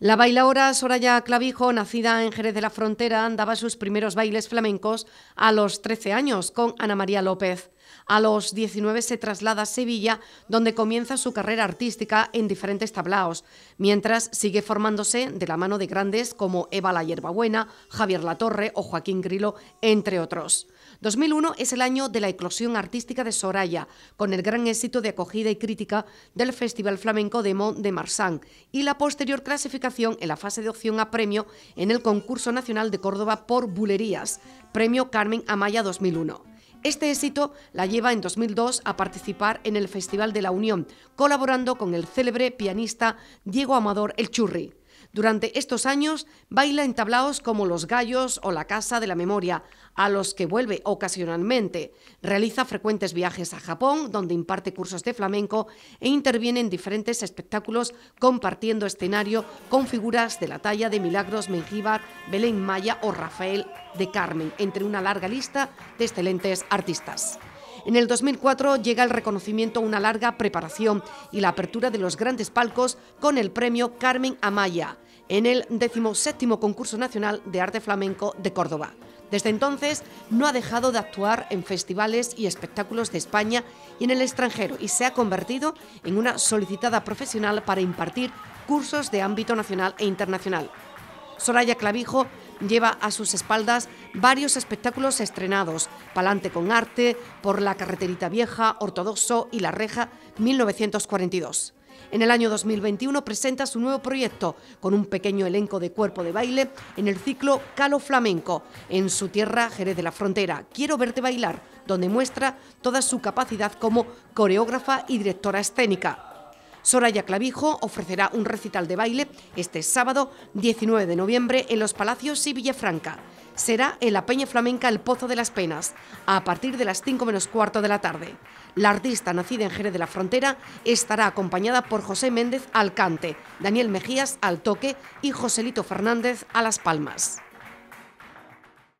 La bailaora Soraya Clavijo, nacida en Jerez de la Frontera, andaba sus primeros bailes flamencos a los 13 años con Ana María López. A los 19 se traslada a Sevilla, donde comienza su carrera artística en diferentes tablaos, mientras sigue formándose de la mano de grandes como Eva la Hierbabuena, Javier Latorre o Joaquín Grilo, entre otros. 2001 es el año de la eclosión artística de Soraya, con el gran éxito de acogida y crítica del Festival Flamenco de Mont de Marsan y la posterior clasificación en la fase de opción a premio en el Concurso Nacional de Córdoba por Bulerías, Premio Carmen Amaya 2001. Este éxito la lleva en 2002 a participar en el Festival de la Unión, colaborando con el célebre pianista Diego Amador El Churri. Durante estos años baila en tablaos como Los Gallos o La Casa de la Memoria, a los que vuelve ocasionalmente. Realiza frecuentes viajes a Japón, donde imparte cursos de flamenco e interviene en diferentes espectáculos compartiendo escenario con figuras de la talla de Milagros Mengíbar, Belén Maya o Rafael de Carmen, entre una larga lista de excelentes artistas. En el 2004 llega el reconocimiento a una larga preparación y la apertura de los grandes palcos con el premio Carmen Amaya en el 17 Concurso Nacional de Arte Flamenco de Córdoba. Desde entonces no ha dejado de actuar en festivales y espectáculos de España y en el extranjero y se ha convertido en una solicitada profesional para impartir cursos de ámbito nacional e internacional. Soraya Clavijo lleva a sus espaldas varios espectáculos estrenados, Palante con Arte, Por la Carreterita Vieja, Ortodoxo y La Reja 1942. En el año 2021 presenta su nuevo proyecto con un pequeño elenco de cuerpo de baile en el ciclo Calo Flamenco, en su tierra Jerez de la Frontera, Quiero verte bailar, donde muestra toda su capacidad como coreógrafa y directora escénica. Soraya Clavijo ofrecerá un recital de baile este sábado 19 de noviembre en los Palacios y Villafranca. Será en la Peña Flamenca El Pozo de las Penas, a partir de las 5 menos cuarto de la tarde. La artista nacida en Jerez de la Frontera estará acompañada por José Méndez al cante, Daniel Mejías al toque y Joselito Fernández a las palmas.